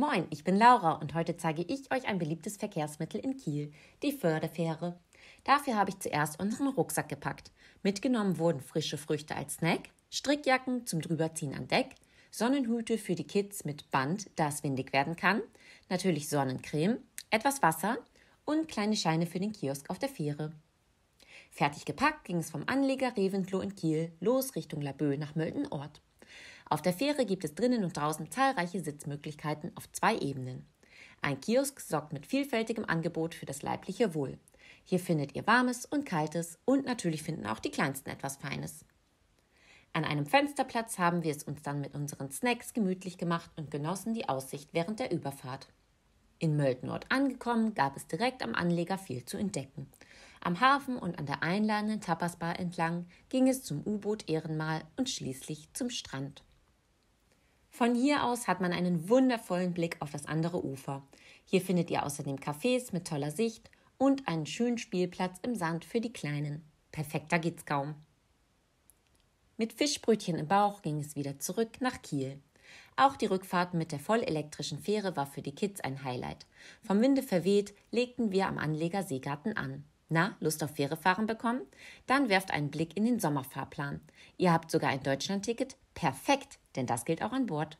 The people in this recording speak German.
Moin, ich bin Laura und heute zeige ich euch ein beliebtes Verkehrsmittel in Kiel, die Förderfähre. Dafür habe ich zuerst unseren Rucksack gepackt. Mitgenommen wurden frische Früchte als Snack, Strickjacken zum Drüberziehen an Deck, Sonnenhüte für die Kids mit Band, da es windig werden kann, natürlich Sonnencreme, etwas Wasser und kleine Scheine für den Kiosk auf der Fähre. Fertig gepackt ging es vom Anleger Reventlow in Kiel los Richtung Laboe nach Möltenort. Auf der Fähre gibt es drinnen und draußen zahlreiche Sitzmöglichkeiten auf zwei Ebenen. Ein Kiosk sorgt mit vielfältigem Angebot für das leibliche Wohl. Hier findet ihr warmes und kaltes und natürlich finden auch die Kleinsten etwas Feines. An einem Fensterplatz haben wir es uns dann mit unseren Snacks gemütlich gemacht und genossen die Aussicht während der Überfahrt. In Möltnord angekommen, gab es direkt am Anleger viel zu entdecken. Am Hafen und an der einladenden Tapasbar entlang ging es zum U-Boot Ehrenmal und schließlich zum Strand. Von hier aus hat man einen wundervollen Blick auf das andere Ufer. Hier findet ihr außerdem Cafés mit toller Sicht und einen schönen Spielplatz im Sand für die Kleinen. Perfekter geht's kaum. Mit Fischbrötchen im Bauch ging es wieder zurück nach Kiel. Auch die Rückfahrt mit der vollelektrischen Fähre war für die Kids ein Highlight. Vom Winde verweht legten wir am Anleger Seegarten an. Na, Lust auf Fähre fahren bekommen? Dann werft einen Blick in den Sommerfahrplan. Ihr habt sogar ein Deutschlandticket? Perfekt, denn das gilt auch an Bord.